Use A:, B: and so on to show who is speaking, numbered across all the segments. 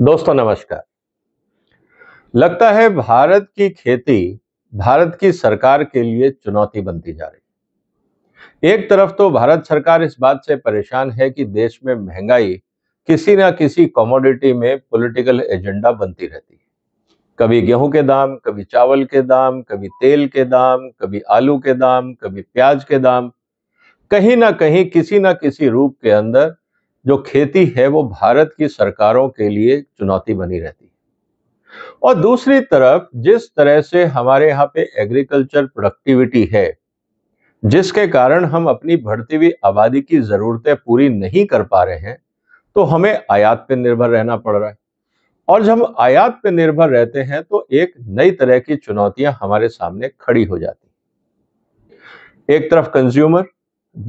A: दोस्तों नमस्कार लगता है भारत की खेती भारत की सरकार के लिए चुनौती बनती जा रही एक तरफ तो भारत सरकार इस बात से परेशान है कि देश में महंगाई किसी ना किसी कॉमोडिटी में पॉलिटिकल एजेंडा बनती रहती है कभी गेहूं के दाम कभी चावल के दाम कभी तेल के दाम कभी आलू के दाम कभी प्याज के दाम कहीं ना कहीं किसी ना किसी रूप के अंदर जो खेती है वो भारत की सरकारों के लिए चुनौती बनी रहती है और दूसरी तरफ जिस तरह से हमारे यहाँ पे एग्रीकल्चर प्रोडक्टिविटी है जिसके कारण हम अपनी बढ़ती हुई आबादी की ज़रूरतें पूरी नहीं कर पा रहे हैं तो हमें आयात पर निर्भर रहना पड़ रहा है और जब हम आयात पर निर्भर रहते हैं तो एक नई तरह की चुनौतियां हमारे सामने खड़ी हो जाती एक तरफ कंज्यूमर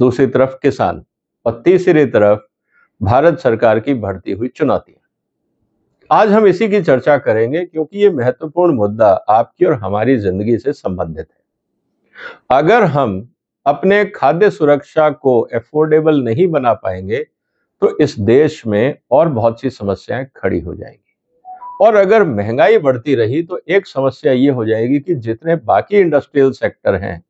A: दूसरी तरफ किसान और तीसरी तरफ भारत सरकार की बढ़ती हुई चुनौतियां आज हम इसी की चर्चा करेंगे क्योंकि ये महत्वपूर्ण मुद्दा आपकी और हमारी जिंदगी से संबंधित है अगर हम अपने खाद्य सुरक्षा को एफोर्डेबल नहीं बना पाएंगे तो इस देश में और बहुत सी समस्याएं खड़ी हो जाएंगी और अगर महंगाई बढ़ती रही तो एक समस्या ये हो जाएगी कि जितने बाकी इंडस्ट्रियल सेक्टर हैं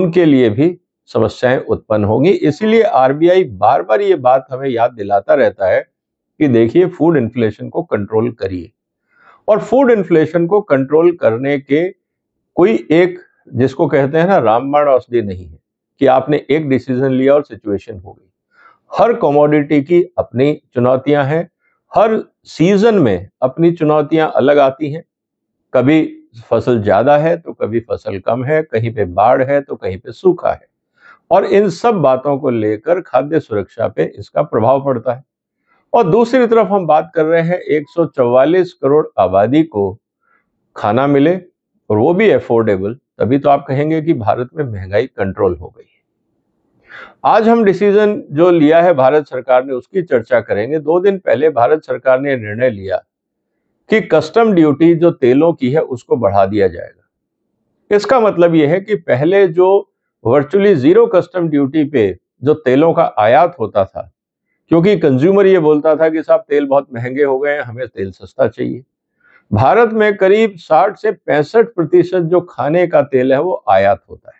A: उनके लिए भी समस्याएं उत्पन्न होंगी इसीलिए आरबीआई बार बार ये बात हमें याद दिलाता रहता है कि देखिए फूड इन्फ्लेशन को कंट्रोल करिए और फूड इन्फ्लेशन को कंट्रोल करने के कोई एक जिसको कहते हैं ना रामबाण औषधि नहीं है कि आपने एक डिसीजन लिया और सिचुएशन हो गई हर कमोडिटी की अपनी चुनौतियां हैं हर सीजन में अपनी चुनौतियां अलग आती हैं कभी फसल ज्यादा है तो कभी फसल कम है कहीं पे बाढ़ है तो कहीं पे सूखा है और इन सब बातों को लेकर खाद्य सुरक्षा पे इसका प्रभाव पड़ता है और दूसरी तरफ हम बात कर रहे हैं 144 करोड़ आबादी को खाना मिले और वो भी अफोर्डेबल तभी तो आप कहेंगे कि भारत में महंगाई कंट्रोल हो गई है आज हम डिसीजन जो लिया है भारत सरकार ने उसकी चर्चा करेंगे दो दिन पहले भारत सरकार ने निर्णय लिया कि कस्टम ड्यूटी जो तेलों की है उसको बढ़ा दिया जाएगा इसका मतलब यह है कि पहले जो वर्चुअली जीरो कस्टम ड्यूटी पे जो तेलों का आयात होता था क्योंकि कंज्यूमर ये बोलता था कि साहब तेल बहुत महंगे हो गए हैं हमें तेल सस्ता चाहिए भारत में करीब 60 से पैंसठ प्रतिशत जो खाने का तेल है वो आयात होता है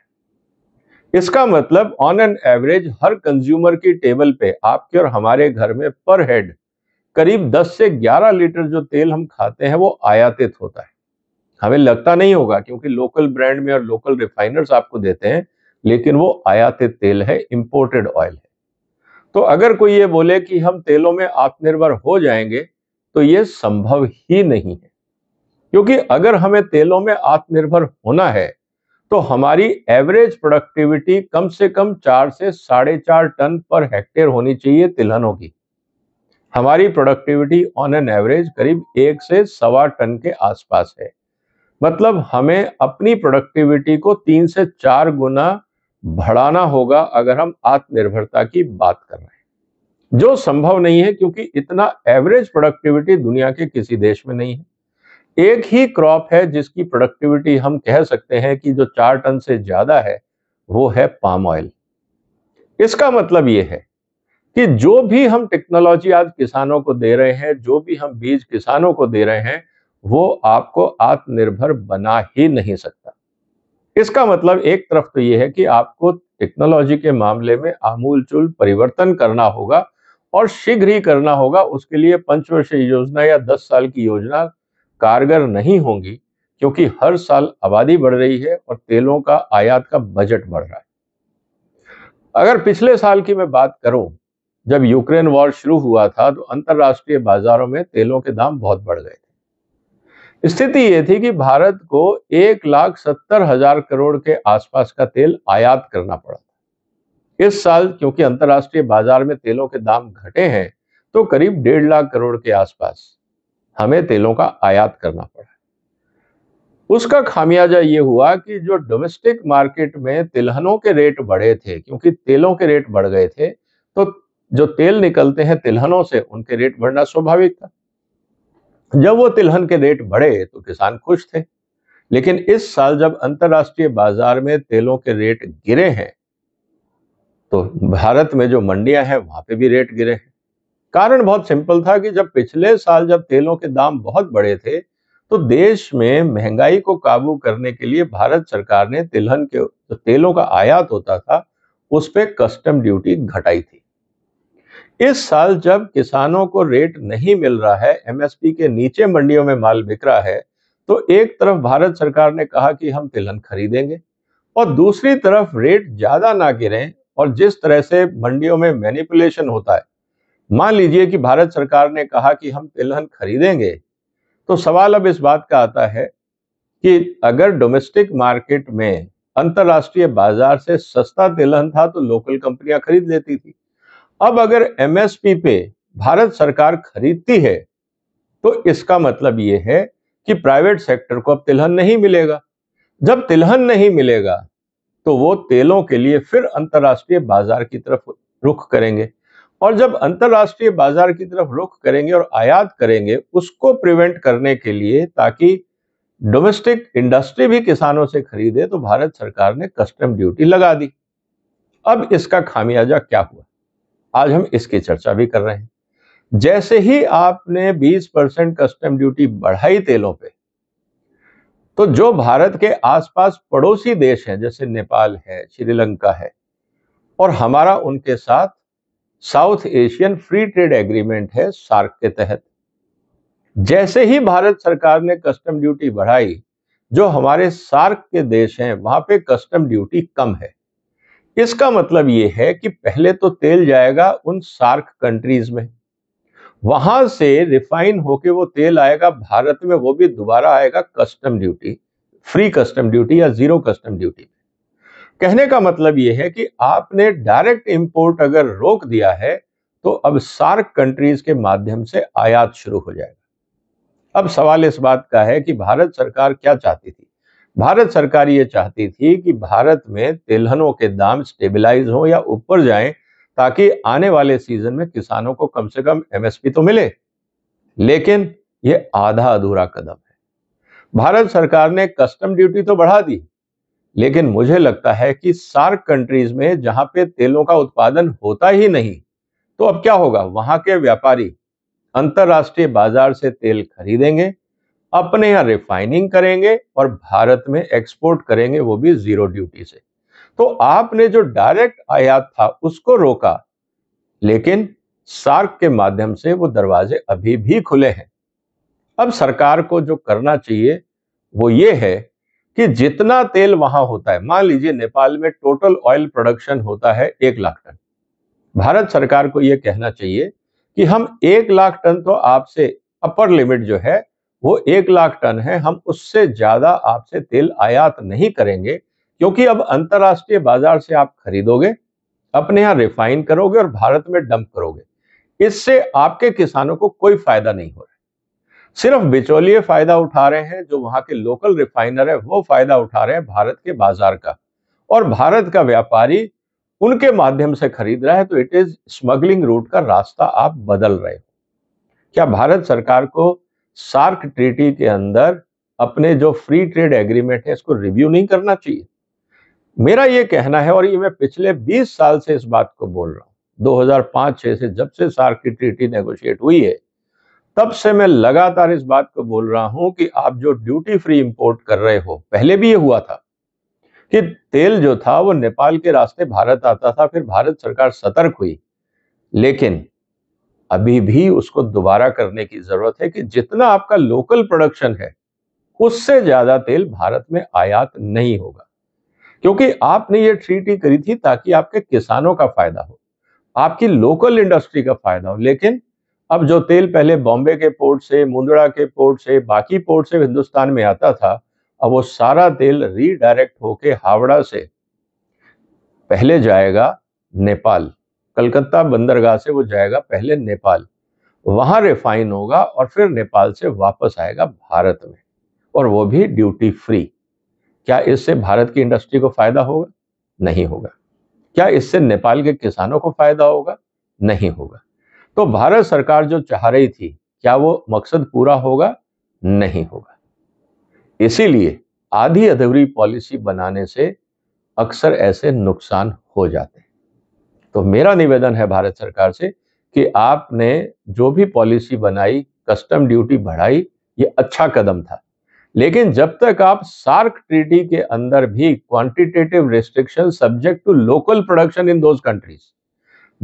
A: इसका मतलब ऑन एन एवरेज हर कंज्यूमर की टेबल पे आपके और हमारे घर में पर हेड करीब 10 से 11 लीटर जो तेल हम खाते हैं वो आयातित होता है हमें लगता नहीं होगा क्योंकि लोकल ब्रांड में और लोकल रिफाइनर्स आपको देते हैं लेकिन वो आयातित तेल है इंपोर्टेड ऑयल है तो अगर कोई ये बोले कि हम तेलों में आत्मनिर्भर हो जाएंगे तो ये संभव ही नहीं है क्योंकि अगर हमें तेलों में आत्मनिर्भर होना है तो हमारी एवरेज प्रोडक्टिविटी कम से कम चार से साढ़े चार टन पर हेक्टेयर होनी चाहिए तिलहनों की हमारी प्रोडक्टिविटी ऑन एन एवरेज करीब एक से सवा टन के आसपास है मतलब हमें अपनी प्रोडक्टिविटी को तीन से चार गुना बढ़ाना होगा अगर हम आत्मनिर्भरता की बात कर रहे हैं जो संभव नहीं है क्योंकि इतना एवरेज प्रोडक्टिविटी दुनिया के किसी देश में नहीं है एक ही क्रॉप है जिसकी प्रोडक्टिविटी हम कह सकते हैं कि जो चार टन से ज्यादा है वो है पाम ऑयल इसका मतलब ये है कि जो भी हम टेक्नोलॉजी आज किसानों को दे रहे हैं जो भी हम बीज किसानों को दे रहे हैं वो आपको आत्मनिर्भर बना ही नहीं सकते इसका मतलब एक तरफ तो ये है कि आपको टेक्नोलॉजी के मामले में आमूलचूल परिवर्तन करना होगा और शीघ्र ही करना होगा उसके लिए पंचवर्षीय योजना या दस साल की योजना कारगर नहीं होंगी क्योंकि हर साल आबादी बढ़ रही है और तेलों का आयात का बजट बढ़ रहा है अगर पिछले साल की मैं बात करूं जब यूक्रेन वॉर शुरू हुआ था तो अंतर्राष्ट्रीय बाजारों में तेलों के दाम बहुत बढ़ गए थे स्थिति ये थी कि भारत को एक लाख सत्तर हजार करोड़ के आसपास का तेल आयात करना पड़ा इस साल क्योंकि अंतर्राष्ट्रीय बाजार में तेलों के दाम घटे हैं तो करीब डेढ़ लाख करोड़ के आसपास हमें तेलों का आयात करना पड़ा उसका खामियाजा ये हुआ कि जो डोमेस्टिक मार्केट में तिलहनों के रेट बढ़े थे क्योंकि तेलों के रेट बढ़ गए थे तो जो तेल निकलते हैं तिलहनों से उनके रेट बढ़ना स्वाभाविक था जब वो तिलहन के रेट बढ़े तो किसान खुश थे लेकिन इस साल जब अंतर्राष्ट्रीय बाजार में तेलों के रेट गिरे हैं तो भारत में जो मंडियां हैं वहां पे भी रेट गिरे हैं कारण बहुत सिंपल था कि जब पिछले साल जब तेलों के दाम बहुत बढ़े थे तो देश में महंगाई को काबू करने के लिए भारत सरकार ने तिलहन के जो तेलों का आयात होता था उस पर कस्टम ड्यूटी घटाई थी इस साल जब किसानों को रेट नहीं मिल रहा है एमएसपी के नीचे मंडियों में माल बिक रहा है तो एक तरफ भारत सरकार ने कहा कि हम तिलहन खरीदेंगे और दूसरी तरफ रेट ज्यादा ना गिरे और जिस तरह से मंडियों में मैनिपुलेशन होता है मान लीजिए कि भारत सरकार ने कहा कि हम तिलहन खरीदेंगे तो सवाल अब इस बात का आता है कि अगर डोमेस्टिक मार्केट में अंतर्राष्ट्रीय बाजार से सस्ता तिलहन था तो लोकल कंपनियां खरीद लेती थी अब अगर एमएसपी पे भारत सरकार खरीदती है तो इसका मतलब ये है कि प्राइवेट सेक्टर को अब तिलहन नहीं मिलेगा जब तिलहन नहीं मिलेगा तो वो तेलों के लिए फिर अंतर्राष्ट्रीय बाजार की तरफ रुख करेंगे और जब अंतर्राष्ट्रीय बाजार की तरफ रुख करेंगे और आयात करेंगे उसको प्रिवेंट करने के लिए ताकि डोमेस्टिक इंडस्ट्री भी किसानों से खरीदे तो भारत सरकार ने कस्टम ड्यूटी लगा दी अब इसका खामियाजा क्या हुआ आज हम इसकी चर्चा भी कर रहे हैं जैसे ही आपने 20 परसेंट कस्टम ड्यूटी बढ़ाई तेलों पे तो जो भारत के आसपास पड़ोसी देश हैं जैसे नेपाल है श्रीलंका है और हमारा उनके साथ South Asian free trade agreement है सार्क के तहत जैसे ही भारत सरकार ने कस्टम ड्यूटी बढ़ाई जो हमारे सार्क के देश हैं वहां पे कस्टम ड्यूटी कम है इसका मतलब यह है कि पहले तो तेल जाएगा उन सार्क कंट्रीज में वहां से रिफाइन होके वो तेल आएगा भारत में वो भी दोबारा आएगा custom duty free custom duty या जीरो कस्टम ड्यूटी कहने का मतलब यह है कि आपने डायरेक्ट इंपोर्ट अगर रोक दिया है तो अब सार्क कंट्रीज के माध्यम से आयात शुरू हो जाएगा अब सवाल इस बात का है कि भारत सरकार क्या चाहती थी भारत सरकार ये चाहती थी कि भारत में तिलहनों के दाम स्टेबलाइज हो या ऊपर जाएं ताकि आने वाले सीजन में किसानों को कम से कम एमएसपी तो मिले लेकिन ये आधा अधूरा कदम है भारत सरकार ने कस्टम ड्यूटी तो बढ़ा दी लेकिन मुझे लगता है कि सार्क कंट्रीज में जहां पे तेलों का उत्पादन होता ही नहीं तो अब क्या होगा वहां के व्यापारी अंतरराष्ट्रीय बाजार से तेल खरीदेंगे अपने यहाँ रिफाइनिंग करेंगे और भारत में एक्सपोर्ट करेंगे वो भी जीरो ड्यूटी से तो आपने जो डायरेक्ट आयात था उसको रोका लेकिन सार्क के माध्यम से वो दरवाजे अभी भी खुले हैं अब सरकार को जो करना चाहिए वो ये है कि जितना तेल वहां होता है मान लीजिए नेपाल में टोटल ऑयल प्रोडक्शन होता है एक लाख टन भारत सरकार को यह कहना चाहिए कि हम एक लाख टन तो आपसे अपर लिमिट जो है वो एक लाख टन है हम उससे ज्यादा आपसे तेल आयात नहीं करेंगे क्योंकि अब अंतर्राष्ट्रीय बाजार से आप खरीदोगे अपने यहाँ रिफाइन करोगे और भारत में डंप करोगे इससे आपके किसानों को कोई फायदा नहीं हो रहा सिर्फ बिचौलिए फायदा उठा रहे हैं जो वहां के लोकल रिफाइनर है वो फायदा उठा रहे हैं भारत के बाजार का और भारत का व्यापारी उनके माध्यम से खरीद रहा है तो इट इज स्मगलिंग रूट का रास्ता आप बदल रहे हो क्या भारत सरकार को सार्क ट्रीटी के अंदर अपने जो फ्री ट्रेड एग्रीमेंट है इसको रिव्यू नहीं करना चाहिए मेरा ये कहना है और ये मैं पिछले 20 साल से इस बात को बोल रहा हूँ 2005-6 से जब से सार्क की ट्रीटी नेगोशिएट हुई है तब से मैं लगातार इस बात को बोल रहा हूं कि आप जो ड्यूटी फ्री इंपोर्ट कर रहे हो पहले भी ये हुआ था कि तेल जो था वो नेपाल के रास्ते भारत आता था फिर भारत सरकार सतर्क हुई लेकिन अभी भी उसको दोबारा करने की जरूरत है कि जितना आपका लोकल प्रोडक्शन है उससे ज्यादा तेल भारत में आयात नहीं होगा क्योंकि आपने ये ट्रीटी करी थी ताकि आपके किसानों का फायदा हो आपकी लोकल इंडस्ट्री का फायदा हो लेकिन अब जो तेल पहले बॉम्बे के पोर्ट से मुंदड़ा के पोर्ट से बाकी पोर्ट से हिंदुस्तान में आता था अब वो सारा तेल रीडायरेक्ट होके हावड़ा से पहले जाएगा नेपाल कलकत्ता बंदरगाह से वो जाएगा पहले नेपाल वहां रिफाइन होगा और फिर नेपाल से वापस आएगा भारत में और वो भी ड्यूटी फ्री क्या इससे भारत की इंडस्ट्री को फायदा होगा नहीं होगा क्या इससे नेपाल के किसानों को फायदा होगा नहीं होगा तो भारत सरकार जो चाह रही थी क्या वो मकसद पूरा होगा नहीं होगा इसीलिए आधी अधूरी पॉलिसी बनाने से अक्सर ऐसे नुकसान हो जाते हैं तो मेरा निवेदन है भारत सरकार से कि आपने जो भी पॉलिसी बनाई कस्टम ड्यूटी बढ़ाई ये अच्छा कदम था लेकिन जब तक आप सार्क ट्रीटी के अंदर भी quantitative restriction subject to local production in those countries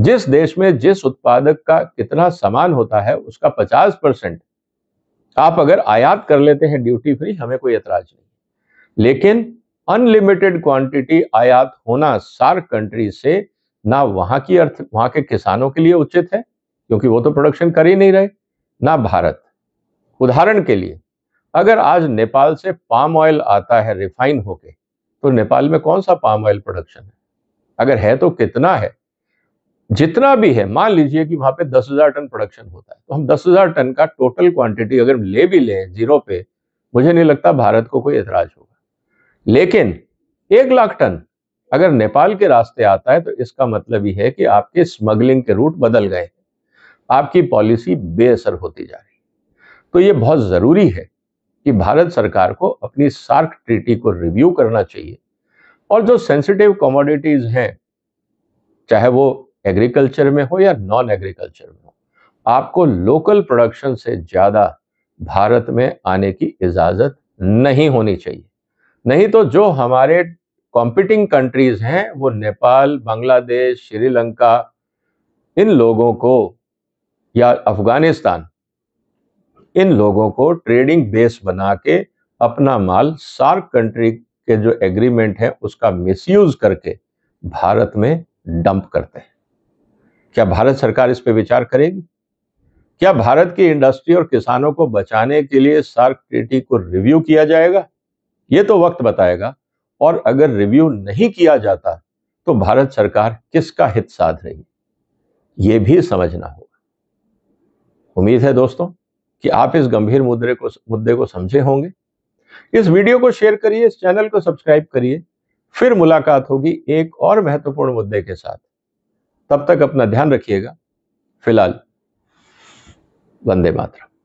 A: जिस देश में जिस उत्पादक का कितना सामान होता है उसका 50 परसेंट आप अगर आयात कर लेते हैं ड्यूटी फ्री हमें कोई ऐतराज नहीं लेकिन अनलिमिटेड क्वांटिटी आयात होना सार्क कंट्री से ना वहां की अर्थ वहां के किसानों के लिए उचित है क्योंकि वो तो प्रोडक्शन कर ही नहीं रहे ना भारत उदाहरण के लिए अगर आज नेपाल से पाम ऑयल आता है रिफाइन होके तो नेपाल में कौन सा पाम ऑयल प्रोडक्शन है अगर है तो कितना है जितना भी है मान लीजिए कि वहां पे दस हजार टन प्रोडक्शन होता है तो हम दस हजार टन का टोटल क्वांटिटी अगर ले भी लें जीरो पे मुझे नहीं लगता भारत को कोई एतराज होगा लेकिन एक लाख टन अगर नेपाल के रास्ते आता है तो इसका मतलब यह है कि आपके स्मगलिंग के रूट बदल गए आपकी पॉलिसी बेअसर होती जा रही तो ये बहुत ज़रूरी है कि भारत सरकार को अपनी सार्क ट्रीटी को रिव्यू करना चाहिए और जो सेंसिटिव कमोडिटीज़ हैं चाहे वो एग्रीकल्चर में हो या नॉन एग्रीकल्चर में हो आपको लोकल प्रोडक्शन से ज़्यादा भारत में आने की इजाज़त नहीं होनी चाहिए नहीं तो जो हमारे कॉम्पिटिंग कंट्रीज हैं वो नेपाल बांग्लादेश श्रीलंका इन लोगों को या अफगानिस्तान इन लोगों को ट्रेडिंग बेस बना के अपना माल सार्क कंट्री के जो एग्रीमेंट है उसका मिसयूज करके भारत में डंप करते हैं क्या भारत सरकार इस पर विचार करेगी क्या भारत की इंडस्ट्री और किसानों को बचाने के लिए सार्क ट्रीटी को रिव्यू किया जाएगा ये तो वक्त बताएगा और अगर रिव्यू नहीं किया जाता तो भारत सरकार किसका हित साध रही ये भी समझना होगा उम्मीद है दोस्तों कि आप इस गंभीर मुद्दे को मुद्दे को समझे होंगे इस वीडियो को शेयर करिए इस चैनल को सब्सक्राइब करिए फिर मुलाकात होगी एक और महत्वपूर्ण मुद्दे के साथ तब तक अपना ध्यान रखिएगा फिलहाल वंदे मातरम